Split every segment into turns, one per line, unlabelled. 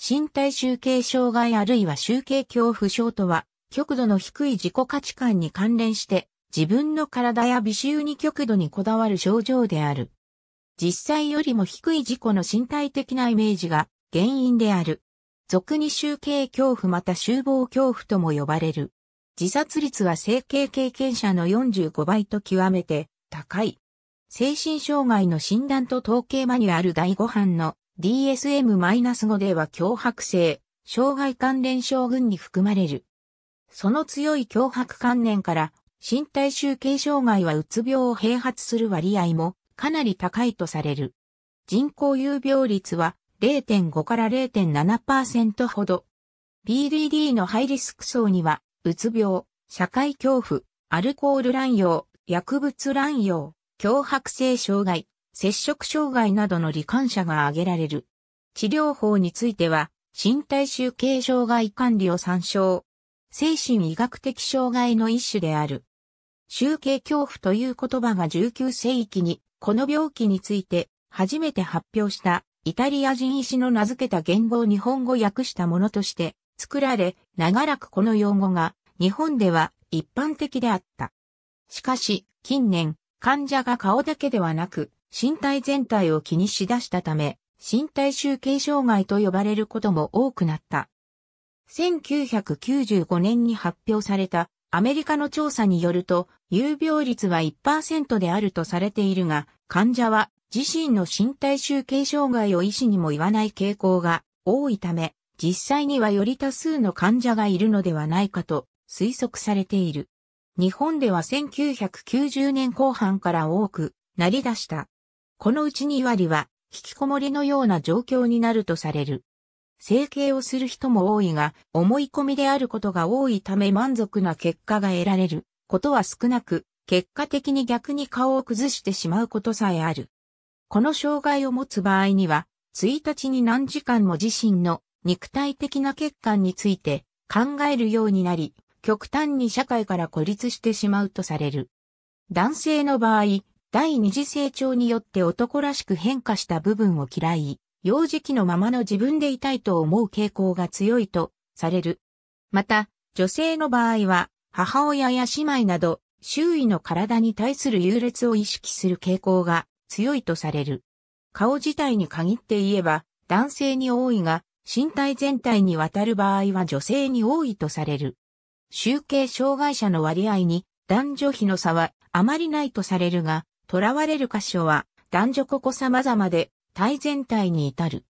身体集計障害あるいは集計恐怖症とは、極度の低い自己価値観に関連して、自分の体や微臭に極度にこだわる症状である。実際よりも低い自己の身体的なイメージが原因である。俗に集計恐怖また集合恐怖とも呼ばれる。自殺率は整形経験者の45倍と極めて高い。精神障害の診断と統計マニュアル第5版の DSM-5 では脅迫性、障害関連症群に含まれる。その強い脅迫関連から身体集計障害はうつ病を併発する割合もかなり高いとされる。人口有病率は0.5から0.7%ほど。BDD のハイリスク層には、うつ病、社会恐怖、アルコール乱用、薬物乱用、脅迫性障害、摂食障害などの罹患者が挙げられる。治療法については、身体集計障害管理を参照。精神医学的障害の一種である。集計恐怖という言葉が19世紀に、この病気について初めて発表したイタリア人医師の名付けた言語を日本語訳したものとして作られ、長らくこの用語が日本では一般的であった。しかし、近年、患者が顔だけではなく、身体全体を気にしだしたため、身体集計障害と呼ばれることも多くなった。1995年に発表されたアメリカの調査によると、有病率は1%であるとされているが、患者は自身の身体集計障害を医師にも言わない傾向が多いため、実際にはより多数の患者がいるのではないかと推測されている。日本では1990年後半から多くなり出した。このうち2割は、引きこもりのような状況になるとされる。整形をする人も多いが、思い込みであることが多いため満足な結果が得られることは少なく、結果的に逆に顔を崩してしまうことさえある。この障害を持つ場合には、1日に何時間も自身の肉体的な欠陥について考えるようになり、極端に社会から孤立してしまうとされる。男性の場合、第二次成長によって男らしく変化した部分を嫌い、幼児期のままの自分でいたいと思う傾向が強いとされる。また、女性の場合は、母親や姉妹など、周囲の体に対する優劣を意識する傾向が強いとされる。顔自体に限って言えば、男性に多いが、身体全体にわたる場合は女性に多いとされる。集計障害者の割合に男女比の差はあまりないとされるが、囚われる箇所は男女ここ様々で体全体に至る。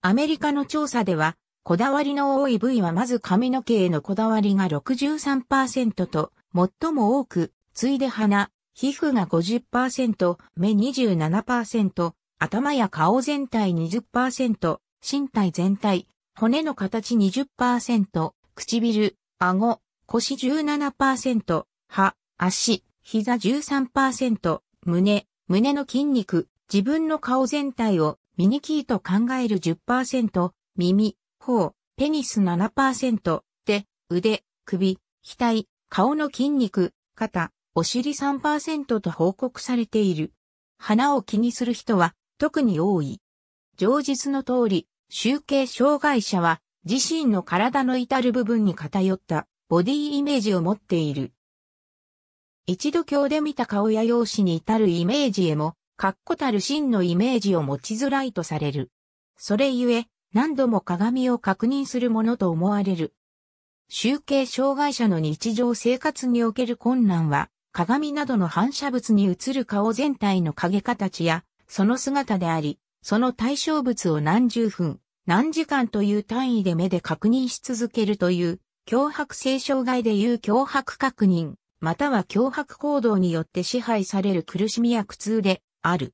アメリカの調査では、こだわりの多い部位はまず髪の毛へのこだわりが63%と、最も多く、次いで鼻、皮膚が50%、目27%、頭や顔全体20%、身体全体、骨の形20%、唇、顎、腰17%、歯、足、膝13%、胸、胸の筋肉、自分の顔全体をミニキーと考える10%、耳、頬、ペニス7%、手、腕、首、額、顔の筋肉、肩、お尻3%と報告されている。鼻を気にする人は特に多い。上述の通り、集計障害者は自身の体の至る部分に偏ったボディイメージを持っている。一度今日で見た顔や容姿に至るイメージへも、確固たる真のイメージを持ちづらいとされる。それゆえ、何度も鏡を確認するものと思われる。集計障害者の日常生活における困難は、鏡などの反射物に映る顔全体の影形や、その姿であり、その対象物を何十分、何時間という単位で目で確認し続けるという、脅迫性障害でいう脅迫確認または脅迫行動によって支配される苦しみや苦痛である。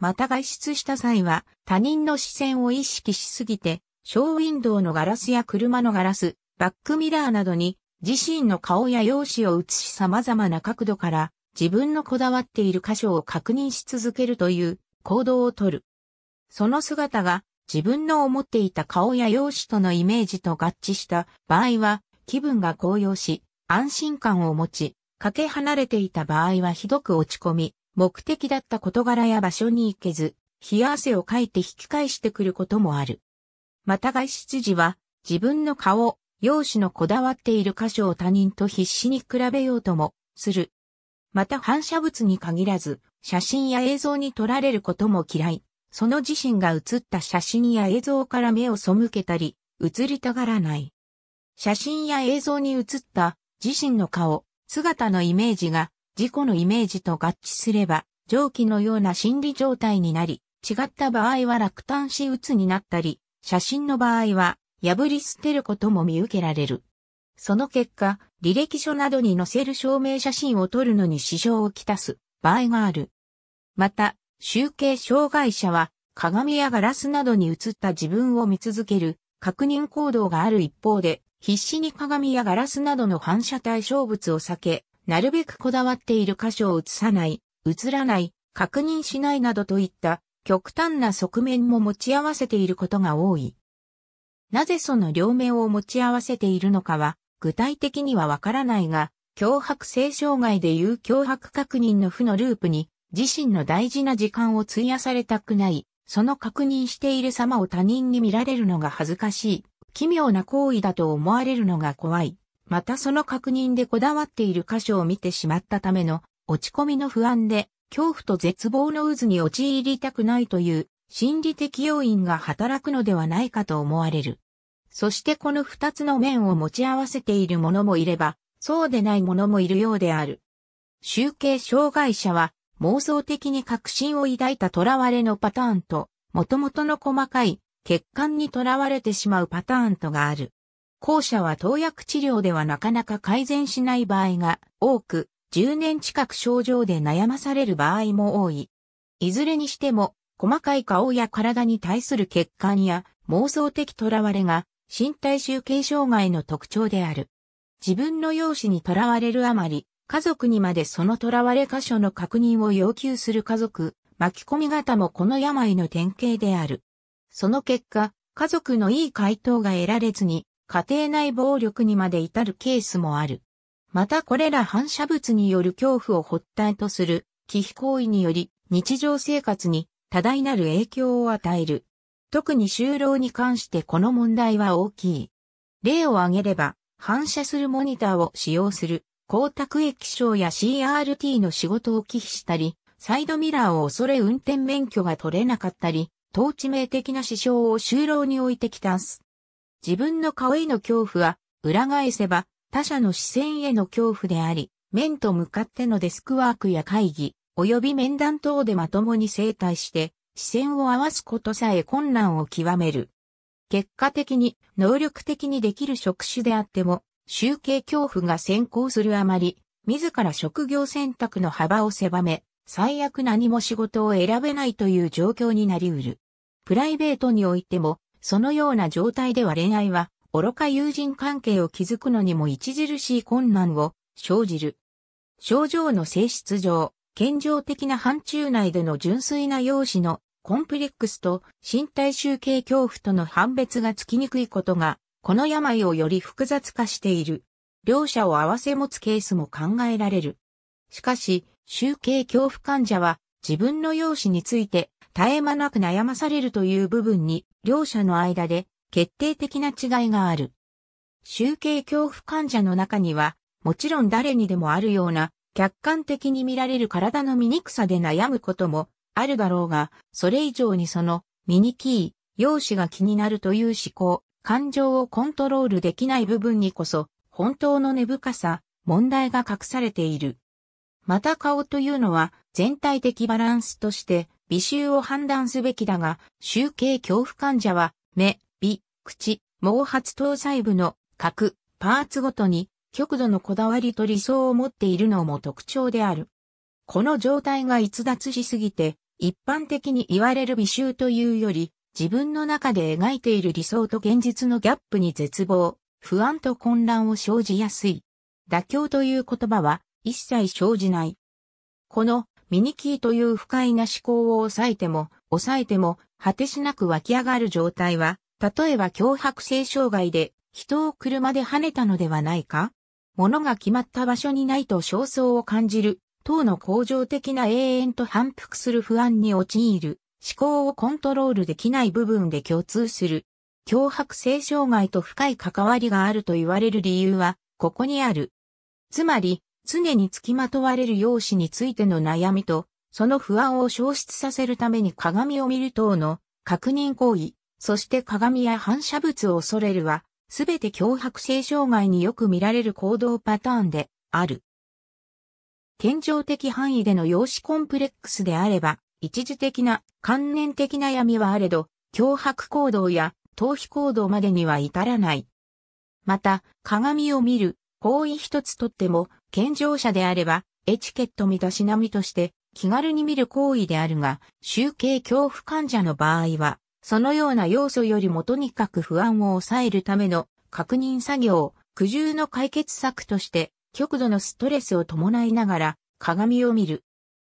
また外出した際は他人の視線を意識しすぎて、ショーウィンドウのガラスや車のガラス、バックミラーなどに自身の顔や容姿を映し様々な角度から自分のこだわっている箇所を確認し続けるという行動をとる。その姿が自分の思っていた顔や容姿とのイメージと合致した場合は気分が高揚し安心感を持ち、かけ離れていた場合はひどく落ち込み、目的だった事柄や場所に行けず、冷や汗をかいて引き返してくることもある。また外出時は、自分の顔、容姿のこだわっている箇所を他人と必死に比べようとも、する。また反射物に限らず、写真や映像に撮られることも嫌い。その自身が写った写真や映像から目を背けたり、映りたがらない。写真や映像に写った自身の顔、姿のイメージが自己のイメージと合致すれば、上記のような心理状態になり、違った場合は落胆し鬱になったり、写真の場合は破り捨てることも見受けられる。その結果、履歴書などに載せる証明写真を撮るのに支障をきたす場合がある。また、集計障害者は鏡やガラスなどに映った自分を見続ける確認行動がある一方で、必死に鏡やガラスなどの反射対象物を避け、なるべくこだわっている箇所を映さない、映らない、確認しないなどといった極端な側面も持ち合わせていることが多い。なぜその両面を持ち合わせているのかは具体的にはわからないが、脅迫性障害でいう脅迫確認の負のループに自身の大事な時間を費やされたくない、その確認している様を他人に見られるのが恥ずかしい奇妙な行為だと思われるのが怖い。またその確認でこだわっている箇所を見てしまったための落ち込みの不安で恐怖と絶望の渦に陥りたくないという心理的要因が働くのではないかと思われる。そしてこの二つの面を持ち合わせている者もいれば、そうでない者もいるようである。集計障害者は妄想的に確信を抱いた囚われのパターンと、元々の細かい血管にとらわれてしまうパターンとがある。後者は投薬治療ではなかなか改善しない場合が多く、10年近く症状で悩まされる場合も多い。いずれにしても、細かい顔や体に対する血管や妄想的とらわれが身体集計障害の特徴である。自分の容姿にとらわれるあまり、家族にまでそのとらわれ箇所の確認を要求する家族、巻き込み型もこの病の典型である。その結果、家族のいい回答が得られずに、家庭内暴力にまで至るケースもある。またこれら反射物による恐怖を発端とする、忌避行為により、日常生活に多大なる影響を与える。特に就労に関してこの問題は大きい。例を挙げれば、反射するモニターを使用する、光沢液晶や CRT の仕事を忌避したり、サイドミラーを恐れ運転免許が取れなかったり、統治名的な支障を就労に置いてきたす。自分の顔への恐怖は、裏返せば、他者の視線への恐怖であり、面と向かってのデスクワークや会議、及び面談等でまともに生態して、視線を合わすことさえ困難を極める。結果的に、能力的にできる職種であっても、集計恐怖が先行するあまり、自ら職業選択の幅を狭め、最悪何も仕事を選べないという状況になりうる。プライベートにおいても、そのような状態では恋愛は、愚か友人関係を築くのにも著しい困難を生じる。症状の性質上、健常的な範疇内での純粋な容姿のコンプレックスと身体集計恐怖との判別がつきにくいことが、この病をより複雑化している。両者を合わせ持つケースも考えられる。しかし、集計恐怖患者は自分の容姿について絶え間なく悩まされるという部分に両者の間で決定的な違いがある。集計恐怖患者の中にはもちろん誰にでもあるような客観的に見られる体の醜さで悩むこともあるだろうが、それ以上にその醜い容姿が気になるという思考、感情をコントロールできない部分にこそ本当の根深さ、問題が隠されている。また顔というのは全体的バランスとして微臭を判断すべきだが、集計恐怖患者は目、鼻、口、毛髪等細部の核、パーツごとに極度のこだわりと理想を持っているのも特徴である。この状態が逸脱しすぎて、一般的に言われる美臭というより、自分の中で描いている理想と現実のギャップに絶望、不安と混乱を生じやすい。妥協という言葉は、一切生じない。このミニキーという不快な思考を抑えても、抑えても、果てしなく湧き上がる状態は、例えば脅迫性障害で人を車で跳ねたのではないか物が決まった場所にないと焦燥を感じる、等の恒常的な永遠と反復する不安に陥る、思考をコントロールできない部分で共通する。脅迫性障害と深い関わりがあると言われる理由は、ここにある。つまり、常につきまとわれる容姿についての悩みと、その不安を消失させるために鏡を見る等の確認行為、そして鏡や反射物を恐れるは、すべて脅迫性障害によく見られる行動パターンである。健常的範囲での容姿コンプレックスであれば、一時的な観念的な闇はあれど、脅迫行動や逃避行動までには至らない。また、鏡を見る行為一つとっても、健常者であれば、エチケット見出しなみとして気軽に見る行為であるが、集計恐怖患者の場合は、そのような要素よりもとにかく不安を抑えるための確認作業、苦渋の解決策として、極度のストレスを伴いながら鏡を見る。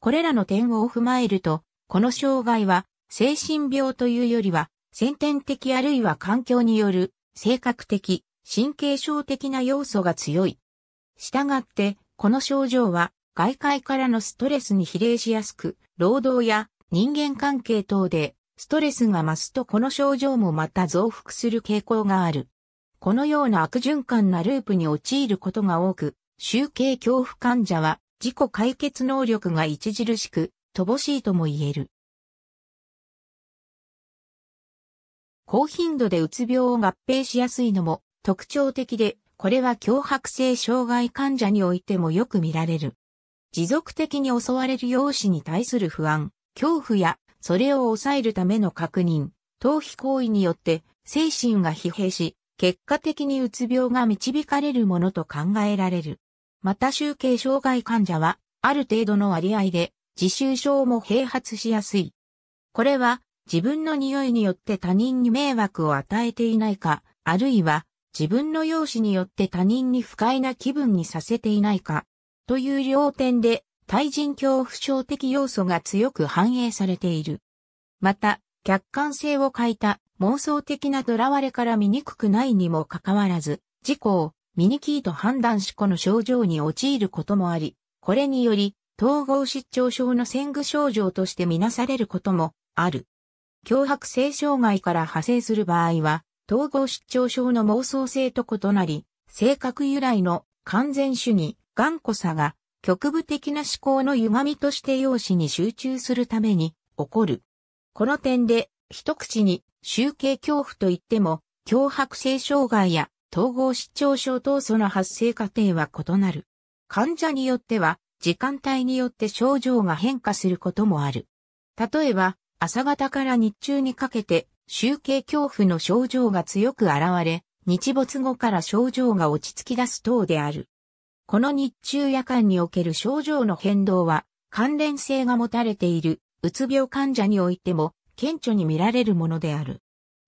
これらの点を踏まえると、この障害は精神病というよりは先天的あるいは環境による性格的、神経症的な要素が強いしたがって、この症状は外界からのストレスに比例しやすく、労働や人間関係等でストレスが増すとこの症状もまた増幅する傾向がある。このような悪循環なループに陥ることが多く、集計恐怖患者は自己解決能力が著しく、乏しいとも言える。高頻度でうつ病を合併しやすいのも特徴的で、これは強迫性障害患者においてもよく見られる。持続的に襲われる容姿に対する不安、恐怖や、それを抑えるための確認、逃避行為によって精神が疲弊し、結果的にうつ病が導かれるものと考えられる。また集計障害患者は、ある程度の割合で、自習症も併発しやすい。これは、自分の匂いによって他人に迷惑を与えていないか、あるいは自分の容姿によって他人に不快な気分にさせていないか、という両点で、対人恐怖症的要素が強く反映されている。また、客観性を欠いた妄想的な囚われから見にくくないにもかかわらず、自己を見にきいと判断しこの症状に陥ることもあり、これにより、統合失調症の先具症状としてみなされることもある。脅迫性障害から派生する場合は、統合失調症の妄想性と異なり、性格由来の完全主義、頑固さが局部的な思考の歪みとして容姿に集中するために起こる。この点で一口に集計恐怖といっても、脅迫性障害や統合失調症等その発生過程は異なる。患者によっては、時間帯によって症状が変化することもある。例えば、朝方から日中にかけて集計恐怖の症状が強く現れ、日没後から症状が落ち着き出す等である。この日中夜間における症状の変動は関連性が持たれているうつ病患者においても顕著に見られるものである。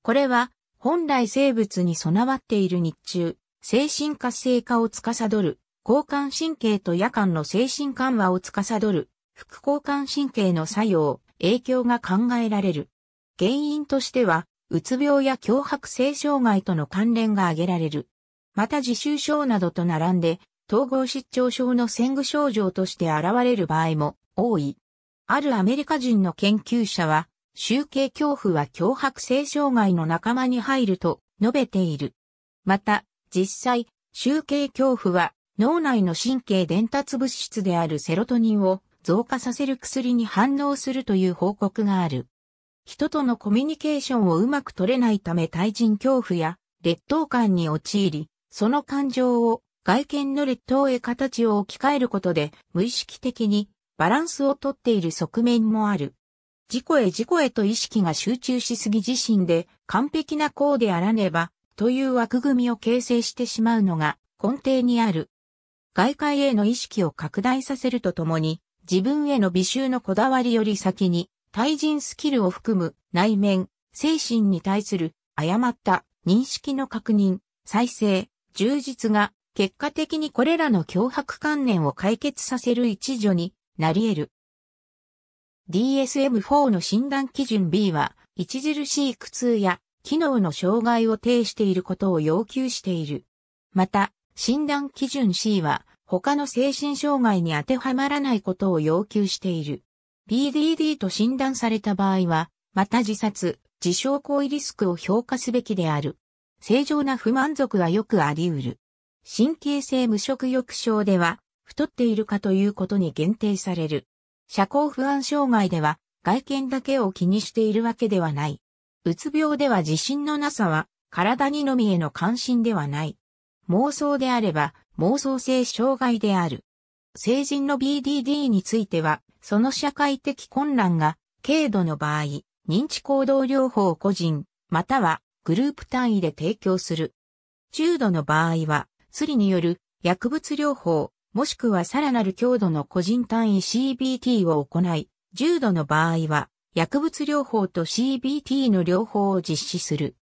これは本来生物に備わっている日中、精神活性化を司る交感神経と夜間の精神緩和を司る副交感神経の作用、影響が考えられる。原因としては、うつ病や脅迫性障害との関連が挙げられる。また自習症などと並んで、統合失調症の先具症状として現れる場合も多い。あるアメリカ人の研究者は、集計恐怖は脅迫性障害の仲間に入ると述べている。また、実際、集計恐怖は脳内の神経伝達物質であるセロトニンを増加させる薬に反応するという報告がある。人とのコミュニケーションをうまく取れないため対人恐怖や劣等感に陥り、その感情を外見の劣等へ形を置き換えることで無意識的にバランスをとっている側面もある。自己へ自己へと意識が集中しすぎ自身で完璧なこうであらねばという枠組みを形成してしまうのが根底にある。外界への意識を拡大させるとともに自分への美醜のこだわりより先に対人スキルを含む内面、精神に対する誤った認識の確認、再生、充実が結果的にこれらの脅迫観念を解決させる一助になり得る。DSM-4 の診断基準 B は、著しい苦痛や機能の障害を呈していることを要求している。また、診断基準 C は、他の精神障害に当てはまらないことを要求している。PDD と診断された場合は、また自殺、自傷行為リスクを評価すべきである。正常な不満足はよくあり得る。神経性無食欲症では、太っているかということに限定される。社交不安障害では、外見だけを気にしているわけではない。うつ病では自信のなさは、体にのみへの関心ではない。妄想であれば、妄想性障害である。成人の BDD については、その社会的混乱が、軽度の場合、認知行動療法を個人、またはグループ単位で提供する。重度の場合は、リによる薬物療法、もしくはさらなる強度の個人単位 CBT を行い、重度の場合は、薬物療法と CBT の療法を実施する。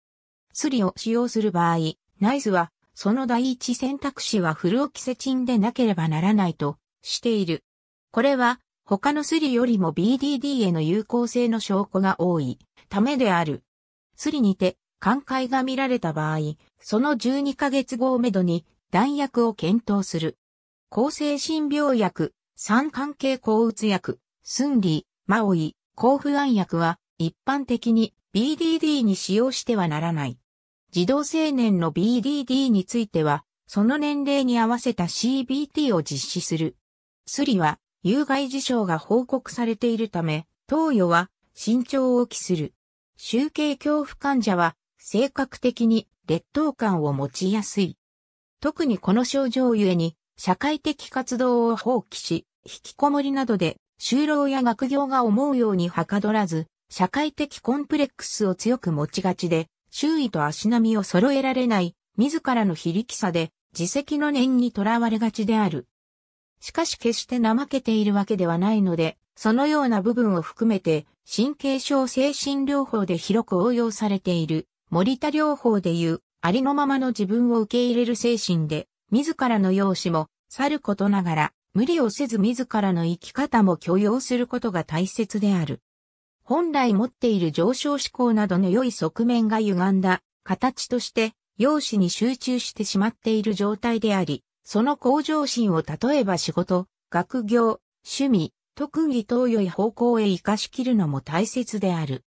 リを使用する場合、ナイスはその第一選択肢はフルオキセチンでなければならないとしている。これは他のスリよりも BDD への有効性の証拠が多いためである。スリにて、寛解が見られた場合、その12ヶ月後をめどに弾薬を検討する。抗精神病薬、三関係抗うつ薬、スンリー、マオイ、抗不安薬は一般的に BDD に使用してはならない。児童青年の BDD については、その年齢に合わせた CBT を実施する。スリは、有害事象が報告されているため、投与は慎重を期する。集計恐怖患者は、性格的に劣等感を持ちやすい。特にこの症状ゆえに、社会的活動を放棄し、引きこもりなどで、就労や学業が思うようにはかどらず、社会的コンプレックスを強く持ちがちで、周囲と足並みを揃えられない、自らの非力さで、自責の念にとらわれがちである。しかし決して怠けているわけではないので、そのような部分を含めて、神経症精神療法で広く応用されている、森田療法でいう、ありのままの自分を受け入れる精神で、自らの容姿も、去ることながら、無理をせず自らの生き方も許容することが大切である。本来持っている上昇志向などの良い側面が歪んだ形として容姿に集中してしまっている状態であり、その向上心を例えば仕事、学業、趣味、特技等良い方向へ活かしきるのも大切である。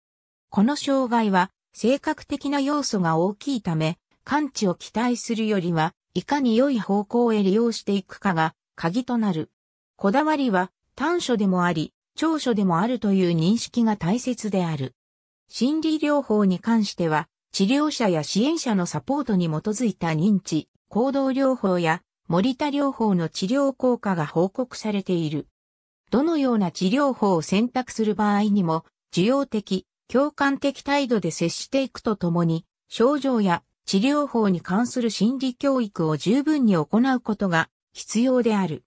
この障害は性格的な要素が大きいため、感知を期待するよりは、いかに良い方向へ利用していくかが鍵となる。こだわりは短所でもあり、長所でもあるという認識が大切である。心理療法に関しては、治療者や支援者のサポートに基づいた認知、行動療法や、モリタ療法の治療効果が報告されている。どのような治療法を選択する場合にも、受容的、共感的態度で接していくとともに、症状や治療法に関する心理教育を十分に行うことが必要である。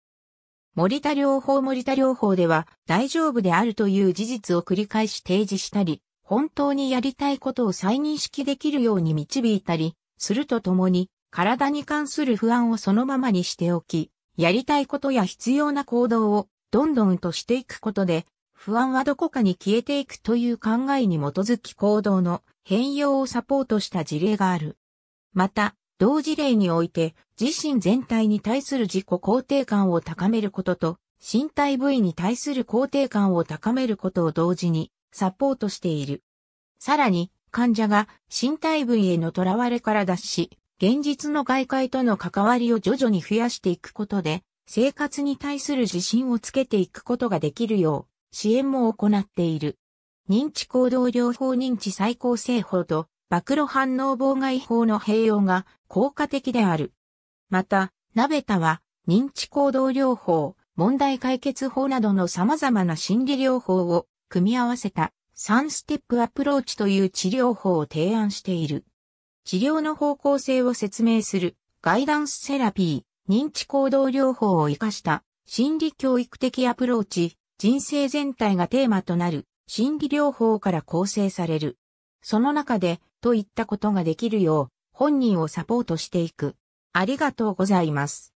森田療法森田療法では大丈夫であるという事実を繰り返し提示したり、本当にやりたいことを再認識できるように導いたり、するとともに、体に関する不安をそのままにしておき、やりたいことや必要な行動をどんどんとしていくことで、不安はどこかに消えていくという考えに基づき行動の変容をサポートした事例がある。また、同事例において自身全体に対する自己肯定感を高めることと身体部位に対する肯定感を高めることを同時にサポートしている。さらに患者が身体部位への囚われから脱し、現実の外界との関わりを徐々に増やしていくことで生活に対する自信をつけていくことができるよう支援も行っている。認知行動療法認知再構成法と暴露反応妨害法の併用が効果的である。また、ナベタは認知行動療法、問題解決法などの様々な心理療法を組み合わせた3ステップアプローチという治療法を提案している。治療の方向性を説明するガイダンスセラピー、認知行動療法を活かした心理教育的アプローチ、人生全体がテーマとなる心理療法から構成される。その中でといったことができるよう、本人をサポートしていく。ありがとうございます。